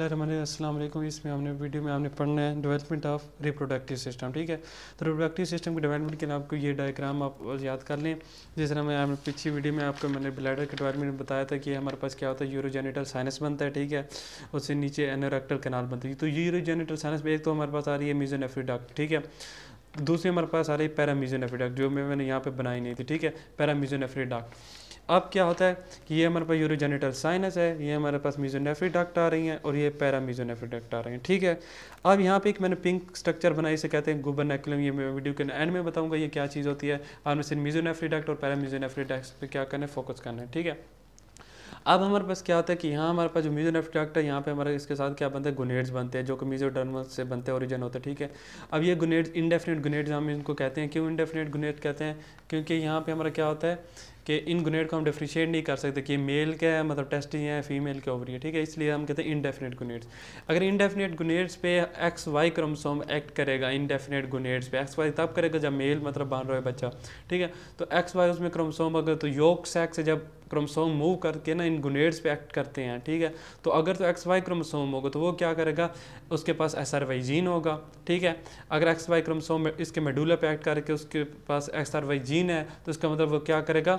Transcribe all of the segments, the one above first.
अस्सलाम वालेकुम इसमें हमने वीडियो में हमने पढ़ना है डेवलपमेंट ऑफ रिप्रोडक्टिव सिस्टम ठीक है तो रिप्रोडक्टिव सिस्टम के डेवलपमेंट के लिए आपको ये डायग्राम आप याद कर लें जिस तरह मैं आपने पिछली वीडियो में आपको मैंने ब्लैडर के डेवलपमेंट बताया था कि हमारे पास क्या होता है यूरोजेनिटल साइनस बनता है ठीक है उससे नीचे एनोरेक्टल कनाल बनती है तो यूरोजेनिटल साइनस में एक तो हमारे पास आ रही है म्यूजोनेफ्रीडक्ट ठीक है दूसरी हमारे पास आ रही है पैरामीजोनेफ्रीडक्ट जो मैंने यहाँ पर बनाई नहीं थी ठीक है पैरामीजोनेफ्रीडक्ट अब क्या होता है कि ये हमारे पास यूरोजेनिटल साइनस है ये हमारे पास म्यूजोनेफ्री डक्ट आ रही हैं और ये पैराम्यूजोनेफ्री डक्ट आ रही हैं ठीक है अब यहाँ पे एक मैंने पिंक स्ट्रक्चर बनाई इसे कहते हैं गुबरनेकुलम ये मैं वीडियो के एंड में बताऊँगा ये क्या चीज़ होती है आपने सिर्फ म्यूजोनेफ्री डक्ट और म्यूजोनेफ्री डक्ट पर क्या करना है फोकस करना है ठीक है अब हमारे पास क्या होता है कि यहाँ हमारे पास जो म्यूजन डक्ट है यहाँ पे हमारे इसके साथ क्या बनते हैं गुनेड्स बनते हैं जो कि म्यूजोडर्मल से बनते हैं ओरिजिन होते हैं ठीक है अब ये गुनेड्स इनडेफिनेट गुनेड्स हम इनको कहते हैं क्यों इनडेफिनेट गुनेड कहते हैं क्योंकि यहाँ पे हमारा क्या होता है कि इन गुनेट को हम डिफ्रिशिएट नहीं कर सकते कि मेल के है मतलब टेस्टिंग है फीमेल के ओवरी है ठीक है इसलिए हम कहते हैं इनडेफिनेट गुनेट्स अगर इनडेफिनेट गुनेट्स पे एक्स वाई क्रोमसोम एक्ट करेगा इनडेफिनेट गुनेट्स पे एक्स वाई तब करेगा जब मेल मतलब बन रहा है बच्चा ठीक है तो एक्स वाई उसमें क्रोमसोम अगर तो योग सेक्स जब क्रोमसोम मूव करके ना इन गुनेट्स पे एक्ट करते हैं ठीक है तो अगर तो एक्स वाई क्रोमसोम होगा तो वो क्या करेगा उसके पास एस आर वाई जीन होगा ठीक है अगर एक्स वाई क्रोमसोम इसके मेडूला पे एक्ट करके उसके पास एक्स आर वाई जीन है तो इसका मतलब वो क्या करेगा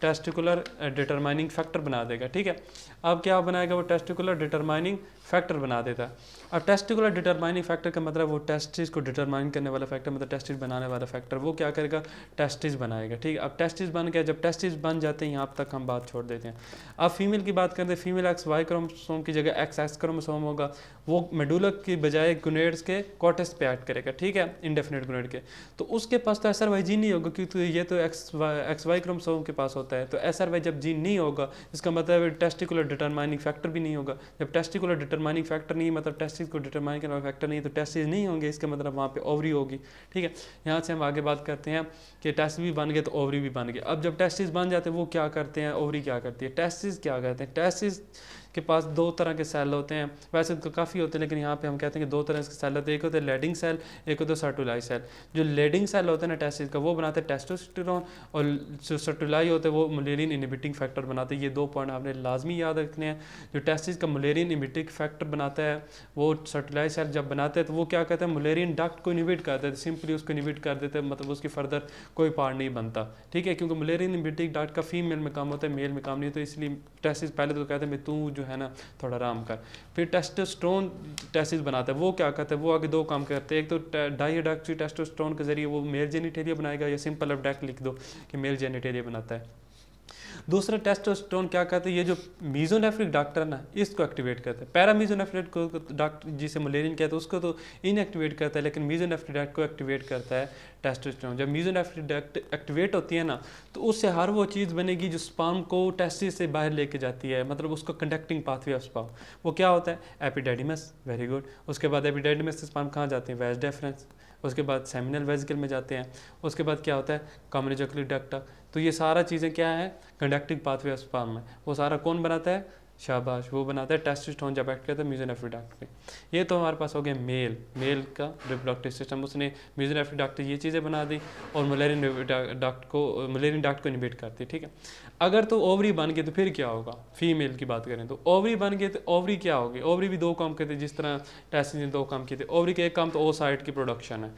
टेस्टिकुलर डिटरमाइनिंग फैक्टर बना देगा ठीक है अब क्या बनाएगा वो टेस्टिकुलर डिटरमाइनिंग फैक्टर बना देता है अब टेस्टिकुलर डिटरमाइनिंग फैक्टर का मतलब वो टेस्टिस को डिटरमाइन करने वाला फैक्टर मतलब टेस्टिस बनाने वाला फैक्टर वो क्या करेगा टेस्टिस बनाएगा ठीक है अब टेस्टिस बन गया जब टेस्टिस बन जाते हैं यहाँ तक हम बात छोड़ देते हैं अब फीमेल की बात करते हैं फीमेल एक्स वाई क्रोमसोम की जगह एक्स एक्स क्रोमसोम होगा वो मेडुलक की बजाय गुनेड्स के कॉटेस पे एक्ट करेगा ठीक है इंडेफिनेट गुनेड के तो उसके पास तो ऐसा वाई जी नहीं होगा क्योंकि ये तो एक्स वाई एक्स के पास होता होता है तो एस जब जीन नहीं होगा इसका मतलब टेस्टिकुलर डिटरमाइनिंग फैक्टर भी नहीं होगा जब टेस्टिकुलर डिटरमाइनिंग फैक्टर नहीं मतलब टेस्टिस को डिटरमाइन करने फैक्टर नहीं तो टेस्टिस नहीं होंगे इसका मतलब वहाँ पर ओवरी होगी ठीक है यहाँ से हम आगे बात करते हैं कि टेस्ट भी बन गए तो ओवरी भी बन गए अब जब टेस्टिस बन जाते हैं वो क्या करते हैं ओवरी क्या करती है टेस्टिस क्या करते हैं टेस्टिस के पास दो तरह के सेल होते हैं वैसे उनको काफ़ी होते हैं लेकिन यहाँ पे हम कहते हैं कि दो तरह के सेल होते हैं एक होते हैं लेडिंग सेल एक होते हैं सर्टुलाई सेल जो लेडिंग सेल होते हैं ना टेस्टिस का वो बनाते हैं टेस्टोस्टेरोन और जो सर्टुलाई होते हैं वो मलेरियन इनिबिटिंग फैक्टर बनाते हैं ये दो पॉइंट आपने लाजमी याद रखने हैं जो टेस्टिस का मलेरियन इनिबिटिंग फैक्टर बनाता है वो सर्टुलाई सेल जब बनाते हैं तो वो क्या कहते हैं मलेरियन डक्ट को इनिबिट कर देते सिंपली उसको इनिबिट कर देते हैं मतलब उसकी फर्दर कोई पार्ट नहीं बनता ठीक है क्योंकि मलेरियन इनिबिटिंग डक्ट का फीमेल में काम होता है मेल में काम नहीं होता इसलिए टेस्टिस पहले तो कहते हैं मैं तू जो है ना थोड़ा आराम कर फिर टेस्टोस्ट्रोन टेस्टिस बनाता है वो क्या करता है वो आगे दो काम करते हैं एक तो डाईडक्सी टेस्टोस्ट्रोन के जरिए वो मेल जेनिटेरिया बनाएगा या सिंपल अब लिख दो कि मेल जेनिटेरिया बनाता है दूसरा टेस्टोस्टेरोन क्या करते हैं ये जो मीजोनेफ्रिक डॉक्टर ना इसको एक्टिवेट करते हैं पैरामीजोनेफ्रिक को डॉक्टर तो जिसे मलेरियन कहते हैं उसको तो इनएक्टिवेट करता है लेकिन मीजोनेफ्रिक को एक्टिवेट करता है टेस्टोस्टेरोन जब मीजोनेफ्रिक एक्टिवेट होती है ना तो उससे हर वो चीज़ बनेगी जो स्पाम को टेस्टिस से बाहर लेके जाती है मतलब उसको कंडक्टिंग पाथवे ऑफ स्पाम वो क्या होता है एपिडेडिमस वेरी गुड उसके बाद एपिडेडिमस से स्पाम कहाँ जाते हैं वेज डेफरेंस उसके बाद सेमिनल वेजिकल में जाते हैं उसके बाद क्या होता है कॉम्युनिजोक्लिक डक्ट तो ये सारा चीज़ें क्या है कंडक्टिंग पाथवे ऑफ स्पर्म में वो सारा कौन बनाता है शाबाश वो बनाता है टेस्टोस्टेरोन जब एक्ट करता है म्यूजन एफिडाक्ट में ये तो हमारे पास हो गया मेल मेल का रिप्रोडक्टिव सिस्टम उसने म्यूजन एफिडाक्ट ये चीज़ें बना दी और मलेरियन डॉक्ट को मलेरियन डॉक्ट को इनिबेट करती ठीक है अगर तो ओवरी बन गए तो फिर क्या होगा फीमेल की बात करें तो ओवरी बन गए तो ओवरी क्या होगी ओवरी भी दो काम करते जिस तरह टेस्ट ने दो काम किए थे ओवरी के एक काम तो ओसाइट की प्रोडक्शन है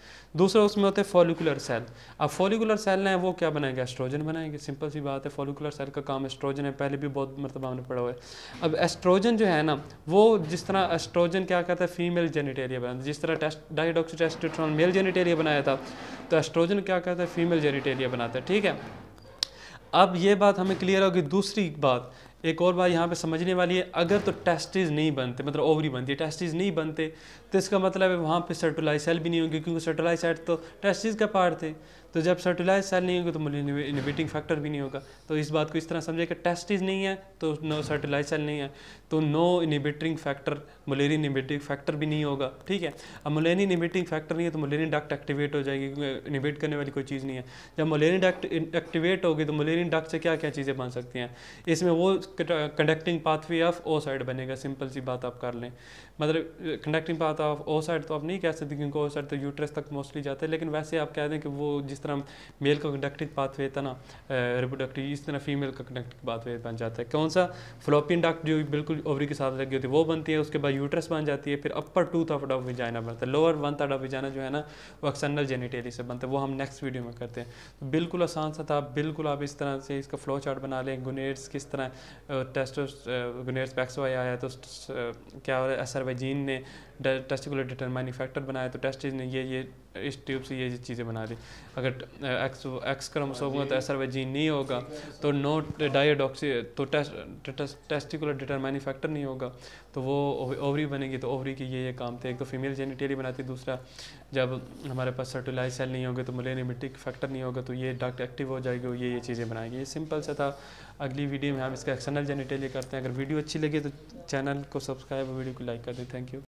दूसरा उसमें होता है फॉलिकुलर सेल अब फॉलिकुलर सेल हैं वो क्या बनाएंगे एस्ट्रोजन बनाएंगे सिंपल सी बात है फॉलिकुलर सेल का काम एस्ट्रोजन है पहले भी बहुत मरतबा हमने पढ़ा हुआ है अब एस्ट्रोजन जो है ना वो जिस तरह एस्ट्रोजन क्या करता है फीमेल जेनिटेरिया बनाता है जिस तरह टेस्ट डाइडॉक्सी मेल जेनिटेरिया बनाया था तो एस्ट्रोजन क्या करता है फीमेल जेनिटेरिया बनाता है ठीक है अब ये बात हमें क्लियर होगी दूसरी बात एक और बात यहाँ पे समझने वाली है अगर तो टेस्टिस नहीं बनते मतलब ओवरी बनती है टेस्टिस नहीं बनते तो इसका मतलब है वहाँ पे सर्टुलाई सेल भी नहीं होंगे क्योंकि सर्टुलाई सेट तो टेस्टिस का पार्ट थे तो जब सर्टुलाइज सेल नहीं होगी तो मुझे इनोवेटिंग फैक्टर भी नहीं होगा तो इस बात को इस तरह समझे कि टेस्टिस नहीं है तो नो सर्टुलाइज सेल नहीं है तो no inhibiting factor Mullerian inhibiting factor भी नहीं होगा ठीक है अब मलेरिया इनिबिटिंग फैक्टर नहीं है तो मलेरिया डक्ट एक्टिवेट हो जाएगी क्योंकि इनिबेट करने वाली कोई चीज़ नहीं है जब मलेरिया डक्ट एक्टिवेट होगी तो मलेरिया डक्ट से क्या क्या चीज़ें बन सकती हैं इसमें वो conducting pathway of oocyte बनेगा सिंपल सी बात आप कर लें मतलब conducting path of oocyte तो आप नहीं कह सकते क्योंकि ओ साइड तो यूट्रस तक मोस्टली जाता है लेकिन वैसे आप कह दें कि वो जिस तरह मेल का कंडक्टिंग पाथवे था ना रिपोडक्टिव इस तरह फीमेल का कंडक्टिंग पाथवे बन जाता है कौन सा फ्लोपियन डक्ट जो बिल्कुल ओवरी के साथ लगी होती है वो बनती है उसके बाद यूट्रस बन जाती है फिर upper two third of vagina बनता है lower one third of vagina जो है ना वो एक्सटर्नल जेनिटेरी से बनता है वो हम नेक्स्ट वीडियो में करते हैं तो बिल्कुल आसान सा था बिल्कुल आप इस तरह से इसका फ्लो चार्ट बना लें गुनेड्स किस तरह टेस्टोगोनेट्स पैक्सोवाई आया तो क्या हो रहा है जीन ने टेस्टिकुलर डिटरमाइनिंग फैक्टर बनाया तो टेस्टिस ने ये ये इस ट्यूब से ये ये चीज़ें बना दी अगर एक्स एक्स क्रमस होगा तो जीन नहीं होगा तो नो डायोडॉक्सी तो टेस्टिकुलर डिटरमाइनिंग फैक्टर नहीं होगा तो वो ओवरी बनेगी तो ओवरी के ये ये काम थे एक तो फीमेल जेनिटेरी बनाती दूसरा जब हमारे पास सर्टिलाइज सेल नहीं होगा तो मलेनिमिटिक फैक्टर नहीं होगा तो ये डॉक्ट एक्टिव हो जाएगी ये ये चीज़ें बनाएगी ये सिंपल सा था अगली वीडियो में हम इसका पर्सनल जेनिटेलिया करते हैं अगर वीडियो अच्छी लगी तो चैनल को सब्सक्राइब और वीडियो को लाइक कर दें थैंक यू